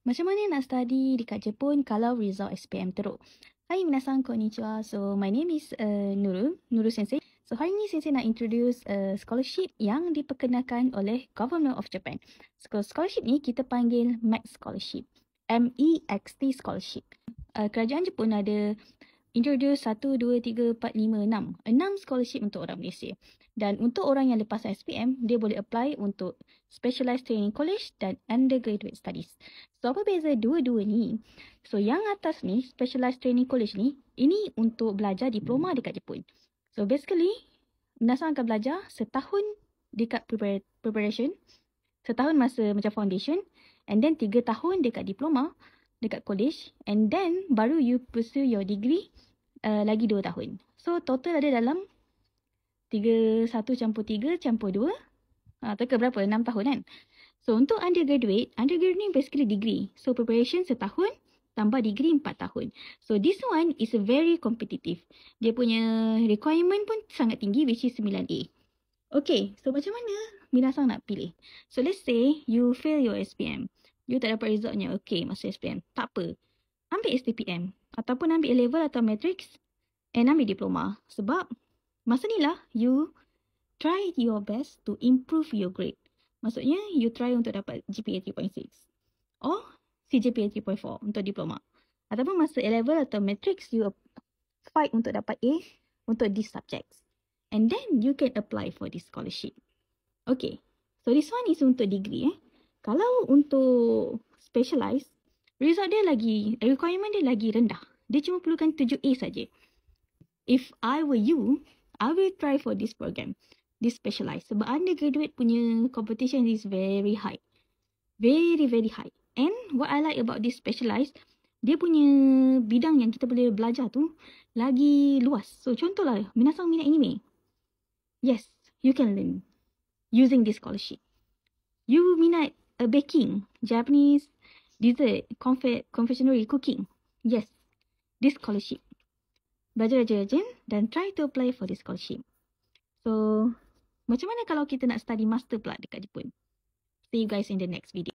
Macam mana nak study dekat Jepun kalau result SPM teruk? Hai minasan, konnichiwa. So, my name is uh, Nurul, Nurul Sensei. So, hari ini Sensei nak introduce a uh, scholarship yang diperkenalkan oleh Government of Japan. So, scholarship ni kita panggil MEX Scholarship. M-E-X-T Scholarship. Uh, kerajaan Jepun ada introduce satu dua tiga empat lima enam enam scholarship untuk orang Malaysia. Dan untuk orang yang lepas SPM, dia boleh apply untuk Specialized Training College dan Undergraduate Studies. So, apa beza dua-dua ni? So, yang atas ni, Specialized Training College ni, ini untuk belajar diploma dekat Jepun. So, basically, Menasa akan belajar setahun dekat preparation, setahun masa macam foundation, and then tiga tahun dekat diploma, dekat college and then baru you pursue your degree uh, lagi 2 tahun. So total ada dalam 31 campur 3 campur 2 uh, teka berapa? 6 tahun kan? So untuk undergraduate, undergraduate ni basically degree. So preparation setahun tambah degree 4 tahun. So this one is very competitive. Dia punya requirement pun sangat tinggi which is 9A. Okay, so macam mana Minasang nak pilih? So let's say you fail your SPM you tak dapat resultnya, okay masuk SPM. Tak apa. Ambil STPM ataupun ambil A-level atau matrix and ambil diploma. Sebab masa ni lah you try your best to improve your grade. Maksudnya you try untuk dapat GPA 3.6 or CGPA 3.4 untuk diploma. Ataupun masa A-level atau matrix you fight untuk dapat A untuk these subjects. And then you can apply for this scholarship. Okay. So this one is untuk degree eh. Kalau untuk specialized, result dia lagi, requirement dia lagi rendah. Dia cuma perlukan 7A saja. If I were you, I will try for this program. This specialized. Sebab undergraduate punya competition is very high. Very, very high. And what I like about this specialized, dia punya bidang yang kita boleh belajar tu lagi luas. So, contohlah, minasang minat anime. Yes, you can learn using this scholarship. You minat a baking, Japanese dessert, confect, confectionery, cooking. Yes, this scholarship. Belajar rajin-rajin dan try to apply for this scholarship. So, macam mana kalau kita nak study master pula dekat Jepun? See you guys in the next video.